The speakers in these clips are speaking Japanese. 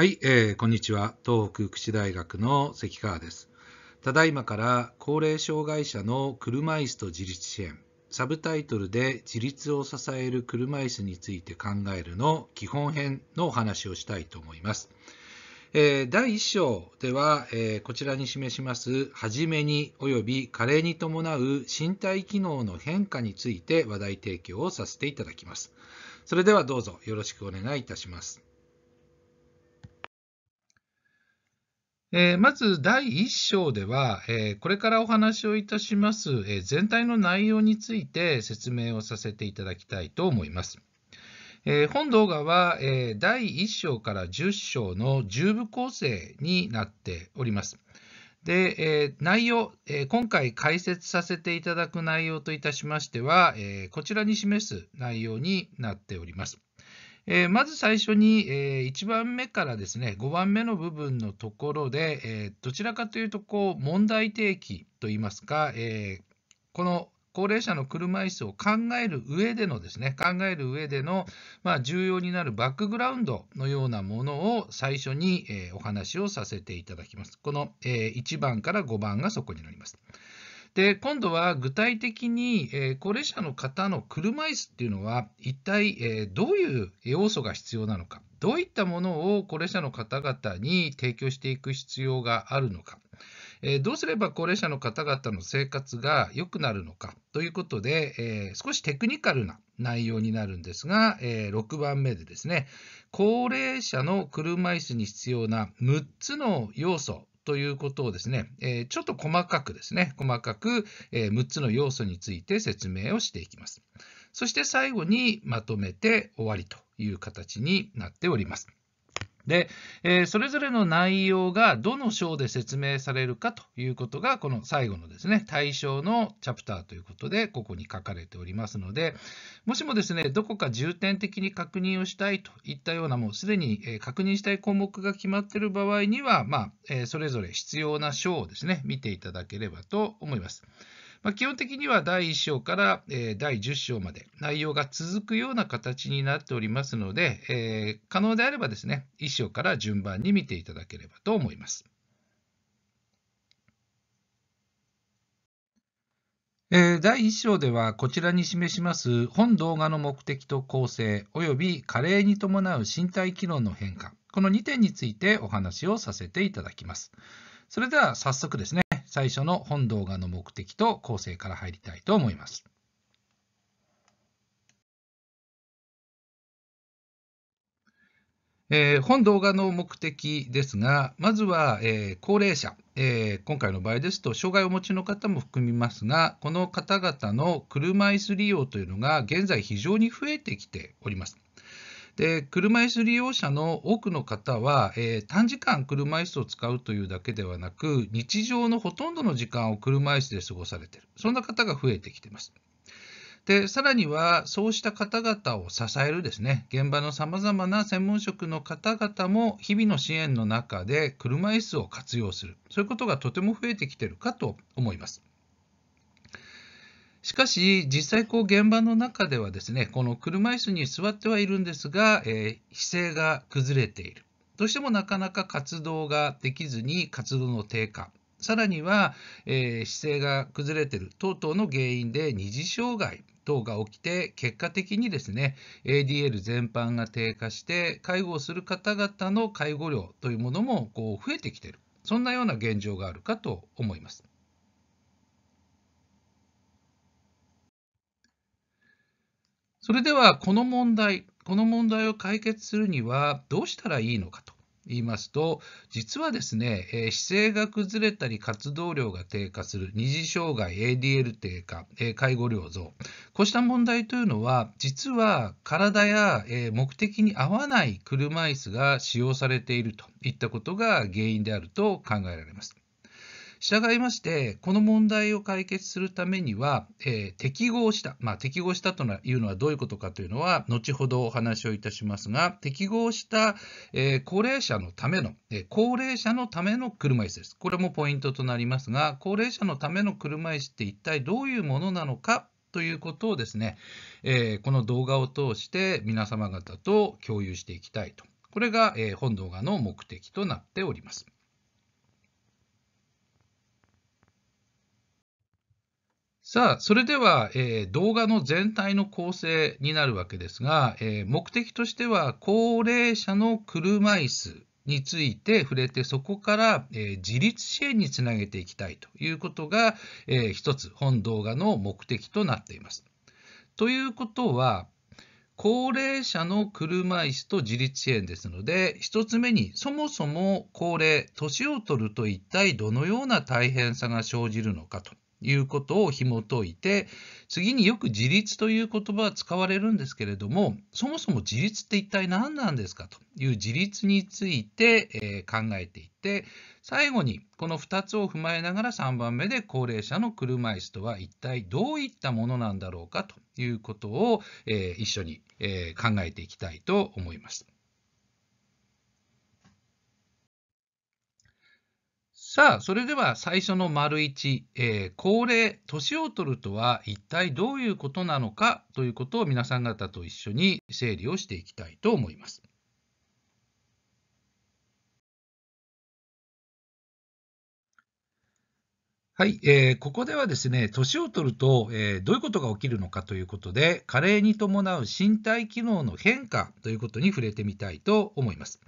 はい、えー、こんにちは。東北福祉大学の関川です。ただいまから高齢障害者の車椅子と自立支援、サブタイトルで自立を支える車椅子について考えるの基本編のお話をしたいと思います。えー、第1章では、えー、こちらに示します、はじめに及び加齢に伴う身体機能の変化について話題提供をさせていただきます。それではどうぞよろしくお願いいたします。えー、まず第1章では、えー、これからお話をいたします、えー、全体の内容について説明をさせていただきたいと思います。え本動画は、え第1章から10章の10部構成になっております。で、え内容、え今回解説させていただく内容といたしましては、えこちらに示す内容になっております。えー、まず最初に、えー、1番目からですね5番目の部分のところで、えー、どちらかというとこう問題提起といいますか、えこの高齢者の車椅子を考える上でのですね考える上での、まあ、重要になるバックグラウンドのようなものを最初に、えお話をさせていただきます。この、え1番から5番がそこになります。で今度は具体的に、え高齢者の方の車椅子っていうのは一体、えどういう要素が必要なのかどういったものを高齢者の方々に提供していく必要があるのかえどうすれば高齢者の方々の生活が良くなるのかということで、え少しテクニカルな内容になるんですが、え6番目でですね高齢者の車椅子に必要な6つの要素ということをですね、えちょっと細かくですね、細かく、え6つの要素について説明をしていきます。そして最後にまとめて終わりという形になっております。で、えー、それぞれの内容がどの章で説明されるかということが、この最後のですね、対象のチャプターということで、ここに書かれておりますので、もしもですね、どこか重点的に確認をしたいといったような、もうすでに確認したい項目が決まっている場合には、まあ、それぞれ必要な章をですね、見ていただければと思います。まあ、基本的には第1章から、えー、第10章まで内容が続くような形になっておりますので、えー、可能であればですね、1章から順番に見ていただければと思います。え第1章ではこちらに示します本動画の目的と構成及び加齢に伴う身体機能の変化この2点についてお話をさせていただきます。それでは早速ですね最初の本動画の目的と構成から入りたいと思います。えー、本動画の目的ですが、まずは、えー、高齢者、えー、今回の場合ですと、障害をお持ちの方も含みますが、この方々の車椅子利用というのが現在非常に増えてきております。で車椅子利用者の多くの方は、えー、短時間車椅子を使うというだけではなく日常のほとんどの時間を車椅子で過ごされているそんな方が増えてきています。でさらにはそうした方々を支えるですね現場のさまざまな専門職の方々も日々の支援の中で車椅子を活用するそういうことがとても増えてきているかと思います。しかし、実際こう現場の中ではですね、この車椅子に座ってはいるんですが、えー、姿勢が崩れている。どうしてもなかなか活動ができずに活動の低下。さらには、えー、姿勢が崩れている等々の原因で二次障害等が起きて結果的にですね ADL 全般が低下して介護をする方々の介護量というものもこう増えてきているそんなような現状があるかと思います。それではこの問題、この問題を解決するにはどうしたらいいのかと言いますと、実はですね、え姿勢が崩れたり活動量が低下する、二次障害、ADL 低下、え介護量増、こうした問題というのは、実は体や、え目的に合わない車椅子が使用されているといったことが原因であると考えられます。従いまして、この問題を解決するためには、えー、適合した、まあ、適合したというのはどういうことかというのは、後ほどお話をいたしますが、適合した、えー、高齢者のための、えー、高齢者のための車椅子です。これもポイントとなりますが、高齢者のための車椅子って一体どういうものなのかということをですね、えー、この動画を通して皆様方と共有していきたいと。これが、えー、本動画の目的となっております。さあ、それでは、えー、動画の全体の構成になるわけですが、えー、目的としては、高齢者の車椅子について触れて、そこから、えー、自立支援につなげていきたいということが、えー、一つ、本動画の目的となっています。ということは、高齢者の車椅子と自立支援ですので、1つ目に、そもそも高齢、年を取ると一体どのような大変さが生じるのかということを紐解いて次によく自立という言葉は使われるんですけれどもそもそも自立って一体何なんですかという自立について、えー、考えていって最後にこの2つを踏まえながら3番目で高齢者の車椅子とは一体どういったものなんだろうかということを、えー、一緒に、えー、考えていきたいと思います。さあ、それでは最初の丸1、えー、高齢、年を取るとは一体どういうことなのかということを皆さん方と一緒に整理をしていきたいと思います。はい、えー、ここではですね、年を取ると、えー、どういうことが起きるのかということで、加齢に伴う身体機能の変化ということに触れてみたいと思います。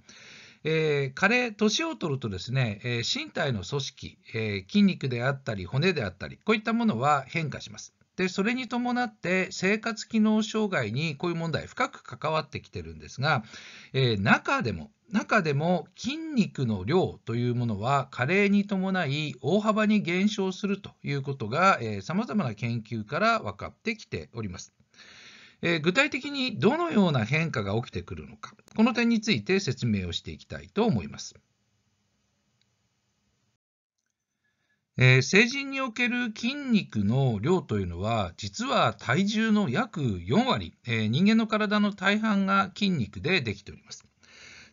えー、加齢、年を取るとですね、えー、身体の組織、えー、筋肉であったり骨であったり、こういったものは変化します。でそれに伴って生活機能障害にこういう問題深く関わってきてるんですが、えー、中でも中でも筋肉の量というものは加齢に伴い大幅に減少するということがさまざまな研究から分かってきております。えー、具体的にどのような変化が起きてくるのか、この点について説明をしていきたいと思います。えー、成人における筋肉の量というのは実は体重の約4割、えー、人間の体の大半が筋肉でできております。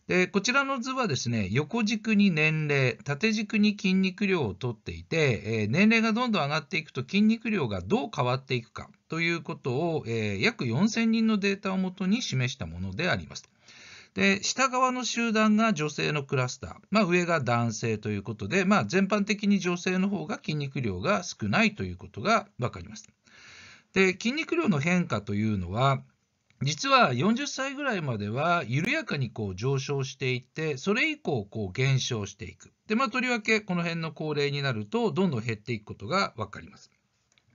でこちらの図はですね横軸に年齢縦軸に筋肉量をとっていて、えー、年齢がどんどん上がっていくと筋肉量がどう変わっていくかということを、えー、約4000人のデータをもとに示したものであります。で下側の集団が女性のクラスター、まあ、上が男性ということで、まあ、全般的に女性の方が筋肉量が少ないということが分かります。で筋肉量の変化というのは実は40歳ぐらいまでは緩やかにこう上昇していってそれ以降こう減少していくでまあとりわけこの辺の高齢になるとどんどん減っていくことが分かります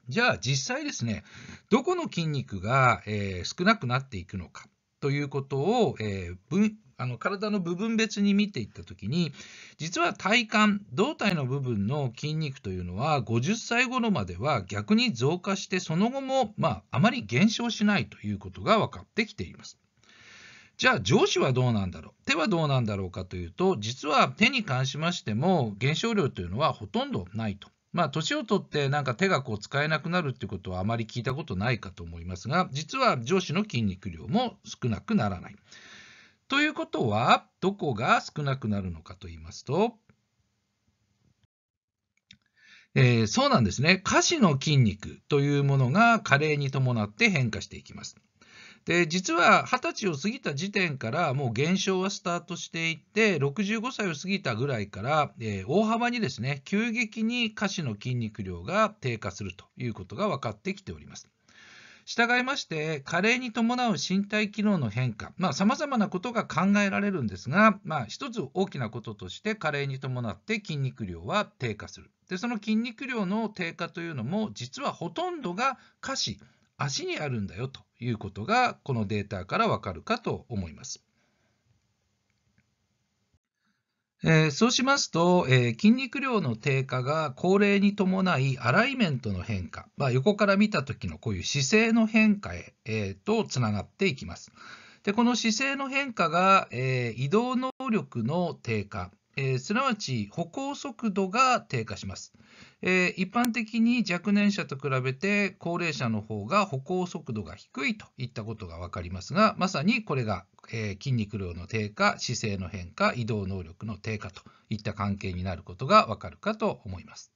じゃあ実際ですねどこの筋肉が、えー、少なくなっていくのかということを、えー、あの体の部分別に見ていった時に実は体幹胴体の部分の筋肉というのは50歳頃までは逆に増加してその後も、まあ、あまり減少しないということが分かってきています。じゃあ上肢はどうなんだろう手はどうなんだろうかというと実は手に関しましても減少量というのはほとんどないと。まあ、年を取ってなんか手がこう使えなくなるってことはあまり聞いたことないかと思いますが実は上肢の筋肉量も少なくならない。ということは、どこが少なくなるのかと言いますと、えー、そうなんですね。下肢の筋肉というものが加齢に伴って変化していきます。で実は20歳を過ぎた時点からもう減少はスタートしていって65歳を過ぎたぐらいから、えー、大幅にですね急激に下肢の筋肉量が低下するということが分かってきております。従いまして、加齢に伴う身体機能の変化、まあ、様々なことが考えられるんですが、まあ、一つ大きなこととして、加齢に伴って筋肉量は低下する。で、その筋肉量の低下というのも、実はほとんどが下肢、足にあるんだよということが、このデータからわかるかと思います。えー、そうしますと、えー、筋肉量の低下が高齢に伴いアライメントの変化、まあ、横から見た時のこういう姿勢の変化へ、えー、とつながっていきます。でこの姿勢の変化が、え移動能力の低下、えー、すなわち歩行速度が低下します、えー、一般的に若年者と比べて高齢者の方が歩行速度が低いといったことが分かりますがまさにこれが、えー、筋肉量の低下姿勢の変化移動能力の低下といった関係になることが分かるかと思います